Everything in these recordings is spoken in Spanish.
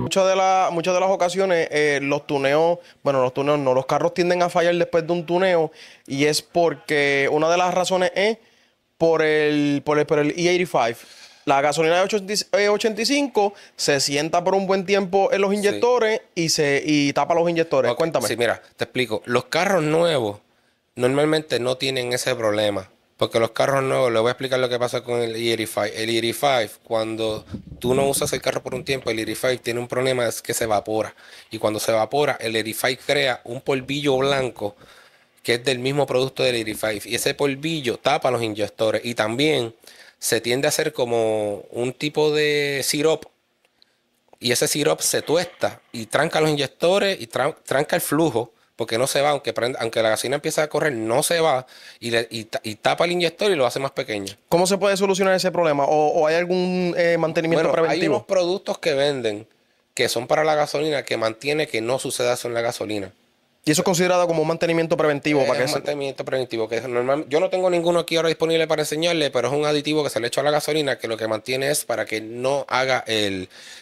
Muchas de, muchas de las ocasiones eh, los tuneos, bueno, los tuneos no, los carros tienden a fallar después de un tuneo y es porque una de las razones es por el, por el, E85. E la gasolina de 85 eh, se sienta por un buen tiempo en los inyectores y se tapa los inyectores. Cuéntame. Sí, mira, te explico. Los carros nuevos normalmente no tienen ese problema. Porque los carros nuevos, les voy a explicar lo que pasa con el E85. El E85, cuando tú no usas el carro por un tiempo, el Airify tiene un problema, es que se evapora. Y cuando se evapora, el Airify crea un polvillo blanco que es del mismo producto del IRIFY y ese polvillo tapa los inyectores y también se tiende a hacer como un tipo de sirop y ese sirop se tuesta y tranca los inyectores y tranca el flujo porque no se va, aunque, aunque la gasolina empieza a correr, no se va y, tapa el inyector y lo hace más pequeño. ¿Cómo se puede solucionar ese problema? ¿O, hay algún eh, mantenimiento bueno, Hay unos productos que venden que son para la gasolina que mantiene que no suceda eso en la gasolina. ¿Y eso es considerado como un mantenimiento preventivo? Eh, es para que un mantenimiento preventivo. que normal, Yo no tengo ninguno aquí ahora disponible para enseñarle, pero es un aditivo que se le echa a la gasolina que lo que mantiene es para que no haga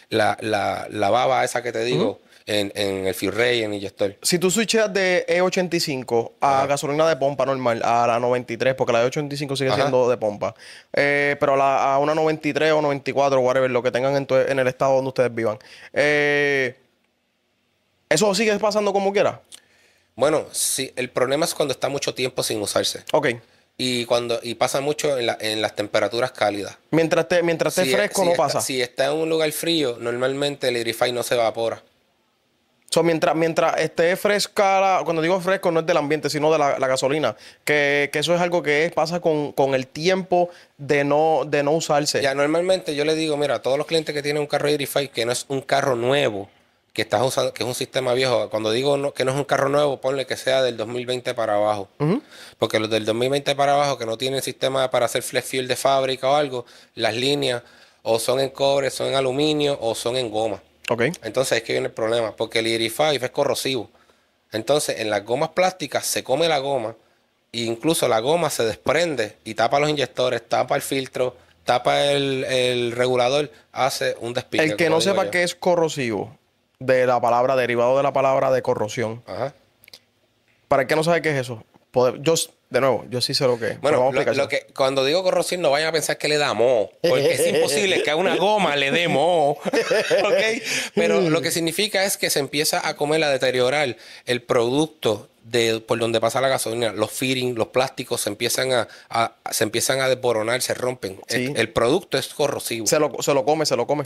la, baba esa que te digo. En, en, el Fuel en Si tú switchas de E85 a gasolina de pompa normal, a la 93, porque la e 85 sigue siendo de pompa, eh, pero a una 93 o 94, whatever, lo que tengan en, el estado donde ustedes vivan, eh, ¿eso sigue pasando como quiera? Bueno, sí, el problema es cuando está mucho tiempo sin usarse. Ok. Y cuando y pasa mucho en, las temperaturas cálidas. Mientras esté mientras fresco, no pasa. si está en un lugar frío, normalmente el Edify no se evapora. So, mientras, mientras esté fresca, cuando digo fresco no es del ambiente, sino de la, gasolina, que, eso es algo que pasa con, el tiempo de no, de no usarse. Ya, normalmente yo le digo, mira, a todos los clientes que tienen un carro Edify, que no es un carro nuevo, que estás usando, que es un sistema viejo. Cuando digo que no es un carro nuevo, ponle que sea del 2020 para abajo. Porque los del 2020 para abajo que no tienen sistema para hacer flex fuel de fábrica o algo, las líneas o son en cobre, son en aluminio o son en goma. Okay. Entonces es que viene el problema, porque el e iri es corrosivo. Entonces en las gomas plásticas se come la goma e incluso la goma se desprende y tapa los inyectores, tapa el filtro, tapa el, regulador, hace un despique. El que no sepa que es corrosivo, de la palabra, derivado de la palabra de corrosión. Para el que no sabe qué es eso, yo, de nuevo, yo sí sé lo que es. Bueno, lo, que, cuando digo corrosión, no vayan a pensar que le da porque es imposible que a una goma le dé Pero lo que significa es que se empieza a comer, a deteriorar el producto de, por donde pasa la gasolina, los fittings, los plásticos se empiezan a, se empiezan a desboronar, se rompen. El, el, producto es corrosivo. Se lo, se lo come, se lo come.